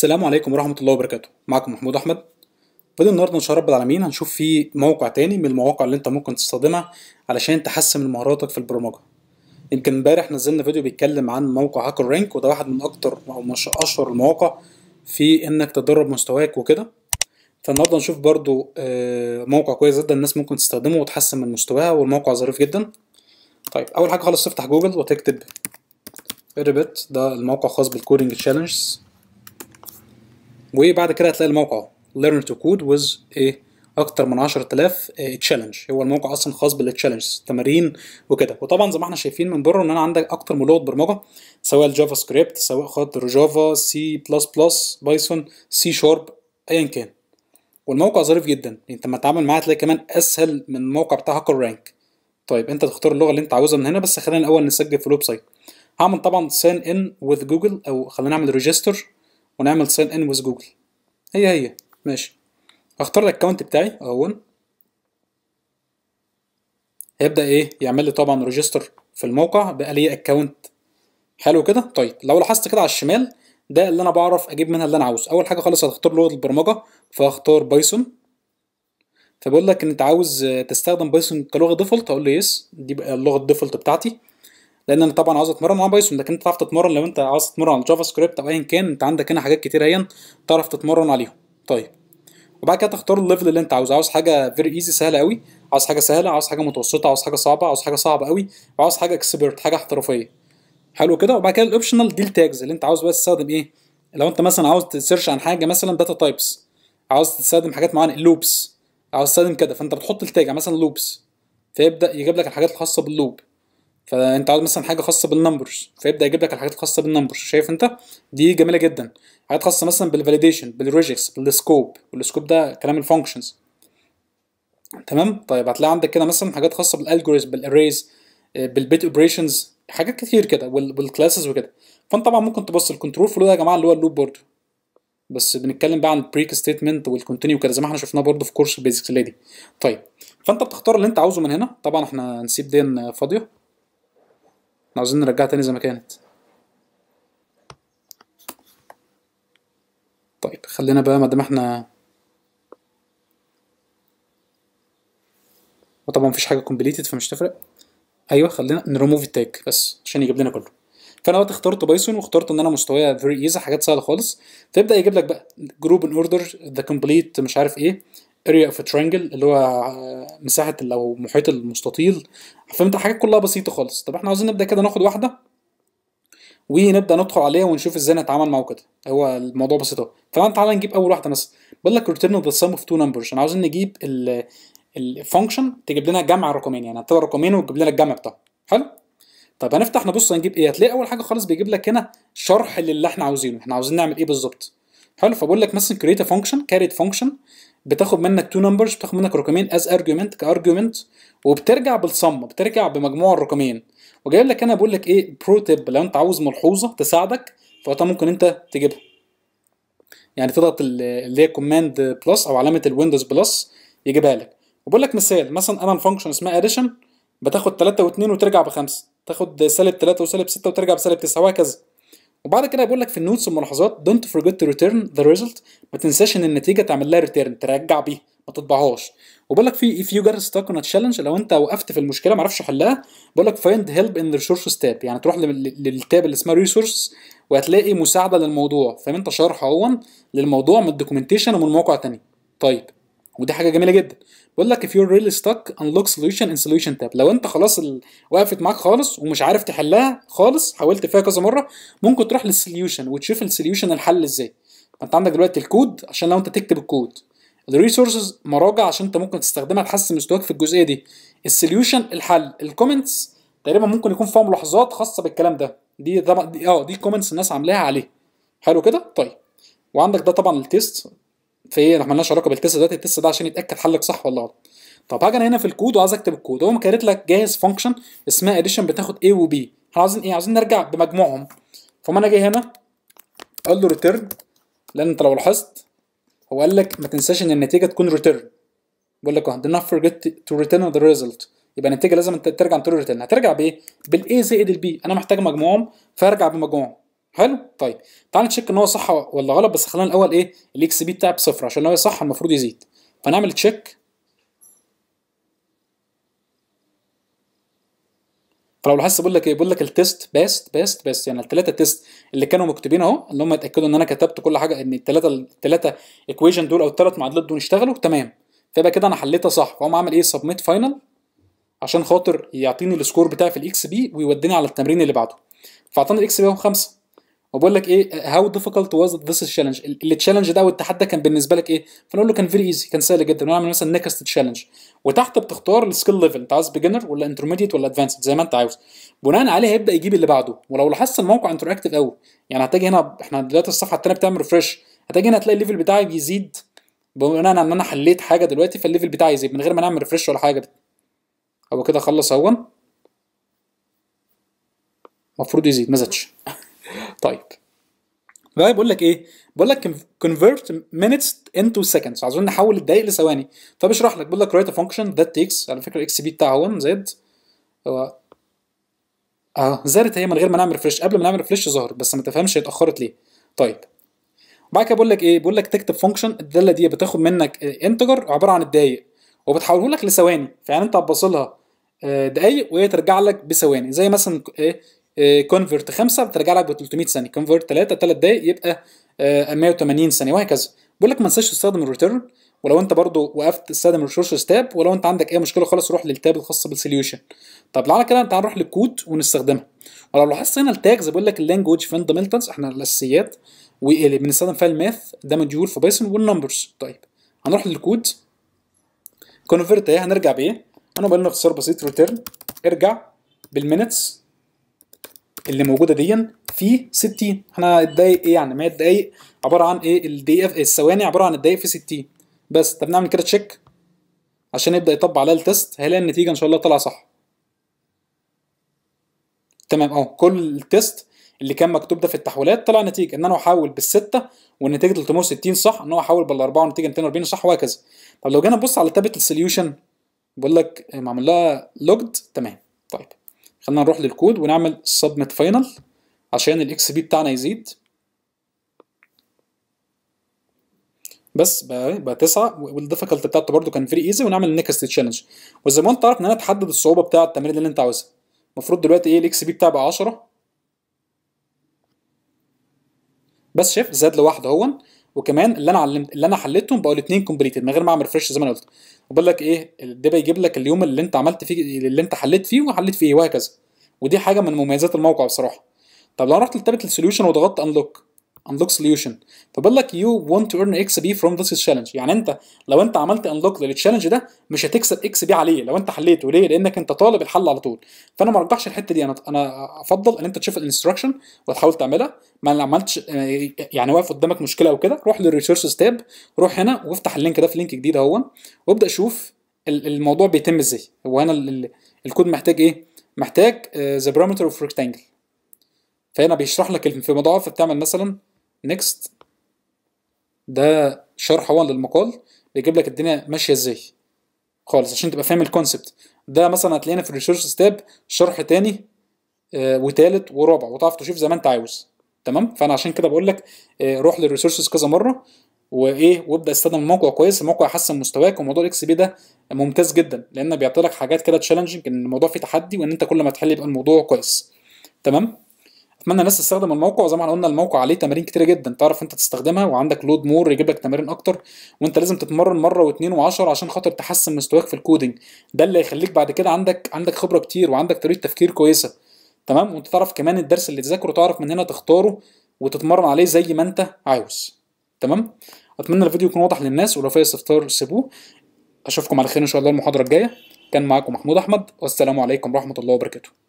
السلام عليكم ورحمة الله وبركاته معكم محمود أحمد فيديو النهاردة إن شاء رب العالمين هنشوف فيه موقع تاني من المواقع اللي أنت ممكن تستخدمها علشان تحسن من مهاراتك في البرمجة يمكن امبارح نزلنا فيديو بيتكلم عن موقع هاكر رانك وده واحد من أكتر أو مش أشهر المواقع في إنك تدرب مستواك وكده فالنهاردة هنشوف برضو آه، موقع كويس جدا الناس ممكن تستخدمه وتحسن من مستواها والموقع ظريف جدا طيب أول حاجة خالص تفتح جوجل وتكتب ريبت ده الموقع خاص بالكودينج تشالنجز وبعد كده هتلاقي الموقع ليرن learn to code with ايه اكتر من 10000 تشالنج آه، هو الموقع اصلا خاص بالتشالنجز تمارين وكده وطبعا زي ما احنا شايفين من بره ان انا عندك اكتر من لغه برمجه سواء الجافا سكريبت سواء خاطر جافا سي بلس بلس بايثون سي شارب ايا كان والموقع ظريف جدا انت لما تتعامل معاه هتلاقي كمان اسهل من الموقع بتاع هاكر رانك طيب انت تختار اللغه اللي انت عاوزها من هنا بس خلينا الاول نسجل في الويب سايت هعمل طبعا ساين ان وذ جوجل او خلينا نعمل ريجستر ونعمل ساين ان ويز جوجل هي هي ماشي هختار الاكونت بتاعي اهون هيبدا ايه يعمل لي طبعا ريجستر في الموقع بقى لي اكونت حلو كده طيب لو لاحظت كده على الشمال ده اللي انا بعرف اجيب منها اللي انا عاوزه اول حاجه خالص هتختار لغه البرمجه فهختار بايثون فبقول لك ان انت عاوز تستخدم بايثون كلغه ديفولت هقول له يس دي بقى اللغه الديفولت بتاعتي لان انا طبعا عاوز اتمرن على بايثون لكن انت تعرف تتمرن لو انت عاوز تتمرن على جافا سكريبت او ايا كان انت عندك هنا حاجات كتير اهي تعرف تتمرن عليهم طيب وبعد كده تختار الليفل اللي انت عاوزه عاوز حاجه فيري ايزي سهله قوي عاوز حاجه سهله عاوز حاجه متوسطه عاوز حاجه صعبه عاوز حاجه صعبه قوي وعاوز حاجه اكسبرت حاجه احترافيه حلو كده وبعد كده الاوبشنال دي التاجز اللي انت عاوز بقى تستخدم ايه لو انت مثلا عاوز تسيرش عن حاجه مثلا داتا تايبس عاوز تستخدم حاجات معينه لوبس عاوز تستخدم كده فانت بتحط التاج يعني مثلا لوبس فيبدا يجيب لك الحاجات الخاصه باللوب فانت عاوز مثلا حاجه خاصه بالنمبرز فيبدا يجيب لك الحاجات الخاصه بالنمبرز شايف انت دي جميله جدا حاجات خاصه مثلا بالفاليديشن بالريجكس بالسكوب والسكوب ده كلام الفانكشنز تمام طيب هتلاقي عندك كده مثلا حاجات خاصه بالالجوريزم بالاريز بالبيت اوبريشنز حاجات كتير كده والكلاسز وكده فانت طبعا ممكن تبص الكنترول فلو ده يا جماعه اللي هو اللوب بورد بس بنتكلم بقى عن البريك ستيتمنت والكونتينيو كده زي ما احنا شفناه برده في كورس البيزكس اللي دي طيب فانت بتختار اللي انت عاوزه من هنا طبعا احنا هنسيب دي فاضيه احنا عاوزين نرجعها تاني زي ما كانت طيب خلينا بقى ما دام احنا وطبعا مفيش حاجه كومبليتد فمش تفرق ايوه خلينا نريموف التاج بس عشان يجيب لنا كله فانا دلوقتي اخترت بايثون واخترت ان انا مستوايا فيري ايزي حاجات سهله خالص فيبدا يجيب لك بقى جروب ان اوردر ذا كومبليت مش عارف ايه اريا اوف ترانجل اللي هو آه، مساحه لو محيط المستطيل فهمت حاجات كلها بسيطه خالص طب احنا عاوزين نبدا كده ناخد واحده ونبدا ندخل عليها ونشوف ازاي نتعامل معاه كده هو الموضوع بسيط اهو تعالى نجيب اول واحده مثلا بقول لك ريتيرن ذا سم اوف تو نمبرز انا عاوزين نجيب الفانكشن تجيب لنا جمع الرقمين يعني هتبقى رقمين وتجيب لنا الجمع بتاعهم حلو طب هنفتح نبص هنجيب ايه هتلاقي اول حاجه خالص بيجيب لك هنا شرح للي احنا عاوزينه احنا عاوزين نعمل ايه بالظبط حلو فبقول لك مثلا كريت فانكشن كاريت فانكشن بتاخد منك تو نمبرز بتاخد منك رقمين از ارجيومنت كارجيومنت وبترجع بالصم بترجع بمجموع الرقمين وجايب لك انا بقول لك ايه برو تيب لو انت عاوز ملحوظه تساعدك فوقتها ممكن انت تجيبها يعني تضغط اللي هي كوماند بلس او علامه الويندوز بلس يجيبها لك وبقول لك مثال مثلا انا الفانكشن اسمها اديشن بتاخد 3 و2 وترجع بخمسه تاخد سالب 3 وسالب 6 وترجع بسالب 9 وهكذا وبعد كده بيقول لك في النوتس والملاحظات don't forget to return the result ما تنساش ان النتيجه تعمل لها ريتيرن ترجع بيها ما تطبعهاش وبيقول لك في if you get stuck on a challenge لو انت وقفت في المشكله ما عرفش احلها بيقول لك find help in the resources tab يعني تروح للتاب اللي اسمها resources وهتلاقي مساعده للموضوع فاهم انت شرح اهون للموضوع من الدوكيومنتيشن ومن مواقع تانية طيب ودي حاجه جميله جدا بيقول لك if you're really stuck unlock solution in solution tab لو انت خلاص وقفت معاك خالص ومش عارف تحلها خالص حاولت فيها كذا مره ممكن تروح للسوليوشن وتشوف السوليوشن الحل ازاي فانت عندك دلوقتي الكود عشان لو انت تكتب الكود الريسورسز مراجع عشان انت ممكن تستخدمها تحسن مستواك في الجزئيه دي السوليوشن الحل الكومنتس تقريبا ممكن يكون فيها ملاحظات خاصه بالكلام ده دي طبعا دي اه دي كومنتس الناس عاملاها عليه حلو كده طيب وعندك ده طبعا التيست فايه احنا مالناش علاقه بالتست دلوقتي التست ده عشان يتاكد حلك صح ولا غلط طب هاجي انا هنا في الكود وعايز اكتب الكود هو كارت لك جاهز فانكشن اسمها اديشن بتاخد a وبي احنا عايزين ايه عايزين نرجع بمجموعهم فما انا جاي هنا قال له ريتيرن لان انت لو لاحظت هو قال لك ما تنساش ان النتيجه تكون ريتيرن بيقول لك اه not forget to return the result يبقى النتيجه لازم ترجع ترجع ريتيرن هترجع بايه؟ بالاي زائد البي انا محتاج مجموعهم فارجع بمجموعهم حلو طيب تعال نتشيك ان هو صح ولا غلط بس خلينا الاول ايه الاكس بي بتاعي بصفر عشان لو هي صح المفروض يزيد فنعمل تشيك فلو لاحظت بقول لك ايه بقول لك التيست باست باست باست يعني الثلاثه تيست اللي كانوا مكتوبين اهو ان هم يتاكدوا ان انا كتبت كل حاجه ان الثلاثه الثلاثه ايكويشن دول او الثلاث معادلات دول اشتغلوا تمام فيبقى كده انا حليتها صح فاقوم عامل ايه سبميت فاينل عشان خاطر يعطيني السكور بتاعي في الاكس بي ويوديني على التمرين اللي بعده فاعطاني الاكس بي هو 5 وبقول لك ايه هاو ديفيكولت واز ذس تشالنج التشالنج ده والتحدي كان بالنسبه لك ايه فنقول له كان فيري ايزي كان سهل جدا ونعمل مثلا نيكست تشالنج وتحت بتختار السكيل ليفل انت عايز بيجنر ولا انترميديت ولا ادفانسد زي ما انت عاوز بناء عليه هيبدا يجيب اللي بعده ولو لاحظت الموقع انتراكتيف قوي يعني هتيجي هنا احنا دلوقتي الصفحه الثانيه بتعمل ريفرش هتيجي هنا هتلاقي الليفل بتاعي بيزيد بناء على ان انا حليت حاجه دلوقتي فالليفل بتاعي يزيد من غير ما نعمل ريفرش ولا حاجه هو كده خلص اهون المفروض يزيد ما زادش طيب بقى بقول لك ايه بقول لك convert minutes into seconds عاوزين نحول الدقائق لثواني فبشرح لك بيقول لك write a function that takes على فكره الاكس بي بتاعه هو زاد هو اه زادت هي من غير ما نعمل ريفرش قبل ما نعمل ريفرش ظهرت بس ما تفهمش هي اتاخرت ليه طيب بعد كده بقول لك ايه بقول لك تكتب فانكشن الداله دي بتاخد منك انتجر عباره عن الدقايق وبتحوله لك لثواني فيعني انت هتبص لها آه، دقايق وهي ترجع لك بثواني زي مثلا ايه كونفرت 5 بترجع لك ب 300 ثانيه كونفرت 3 3 دقايق يبقى 180 آه، ثانيه وهكذا بقول لك ما تنساش تستخدم الريتيرن ولو انت برضو وقفت استخدم الريسورسز تاب ولو انت عندك اي مشكله خالص روح للتاب الخاص بالسوليوشن طب على كده تعال نروح للكود ونستخدمها ولو لاحظت هنا التاجز بيقول لك اللانجوج فاندمنتالز احنا الاساسيات وبنستخدم فيها الماث ده مديول في بايثون والنمبرز طيب هنروح للكود كونفرت ايه هنرجع بايه انا بقول لنا اختصار بسيط ريتيرن ارجع بالمينتس اللي موجوده دي في 60 احنا الدقايق ايه يعني 100 دقايق عباره عن ايه الدقيقه الثواني عباره عن الدقايق في 60 بس طب نعمل كده تشيك عشان يبدا يطبق عليها التست هيلاقي النتيجه ان شاء الله طلع صح تمام اهو كل التست اللي كان مكتوب ده في التحويلات طلع نتيجه ان انا احول بالسته والنتيجه 360 صح ان هو احول بالاربعه والنتيجه 240 صح وهكذا طب لو جينا نبص على تابت السوليوشن بقول لك إيه، معمول لها لوجد تمام طيب خلينا نروح للكود ونعمل submit final عشان الاكس بي بتاعنا يزيد بس بقى, بقى 9 والديفيكالت بتاعته برده كان فيري ايزي ونعمل نيكست تشالنج وزي ما انت عارف ان انا اتحدد الصعوبه بتاع التمرين اللي انت عاوزها المفروض دلوقتي ايه الاكس بي بتاعي بقى 10 بس شايف زاد لوحده اهون وكمان اللي انا علمت اللي انا حليتهم بقوا الاثنين كومبليتد من غير ما اعمل ريفرش زي ما انا قلت وبقول لك ايه ده بيجيب لك اليوم اللي انت عملت فيه اللي انت حليت فيه وحليت فيه وهكذا ودي حاجه من مميزات الموقع بصراحه طب لو رحت لتابت السوليوشن وضغطت انلوك unlock solution فبقول لك you want to earn اكس بي from this challenge يعني انت لو انت عملت unlock للتشالنج ده مش هتكسب اكس بي عليه لو انت حليته ليه لانك انت طالب الحل على طول فانا ما ارجحش الحته دي انا انا افضل ان انت تشوف الانستراكشن وتحاول تعملها ما عملتش آه، يعني واقف قدامك مشكله او كده روح للريسورسز تاب روح هنا وافتح اللينك ده في لينك جديد اهو وابدا شوف الموضوع بيتم ازاي هو هنا الكود محتاج ايه محتاج ذا بارامتر اوف ريكتانجل فهنا بيشرح لك في مضاعف بتعمل مثلا نيكست ده شرح هو للمقال بيجيب لك الدنيا ماشيه ازاي خالص عشان تبقى فاهم الكونسبت ده مثلا هتلاقينا في الريسيرش تاب شرح تاني آه، وتالت ورابع وتعرف تشوف زي ما انت عاوز تمام فانا عشان كده بقول لك آه، روح للريسورسز كذا مره وايه وابدا استخدم الموقع كويس الموقع يحسن مستواك وموضوع الاكس بي ده ممتاز جدا لان بيعطي لك حاجات كده تشالنجنج ان الموضوع فيه تحدي وان انت كل ما تحل يبقى الموضوع كويس تمام اتمنى الناس تستخدم الموقع وزي ما قلنا الموقع عليه تمارين كتيره جدا تعرف انت تستخدمها وعندك لود مور يجيب لك تمارين اكتر وانت لازم تتمرن مره واثنين و10 عشان خاطر تحسن مستواك في الكودينج ده اللي هيخليك بعد كده عندك عندك خبره كتير وعندك طريقه تفكير كويسه تمام وانت تعرف كمان الدرس اللي تذاكره تعرف من هنا تختاره وتتمرن عليه زي ما انت عاوز تمام اتمنى الفيديو يكون واضح للناس ولو في استفسار سيبوه اشوفكم على خير ان شاء الله المحاضره الجايه كان معاكم محمود احمد والسلام عليكم ورحمه الله وبركاته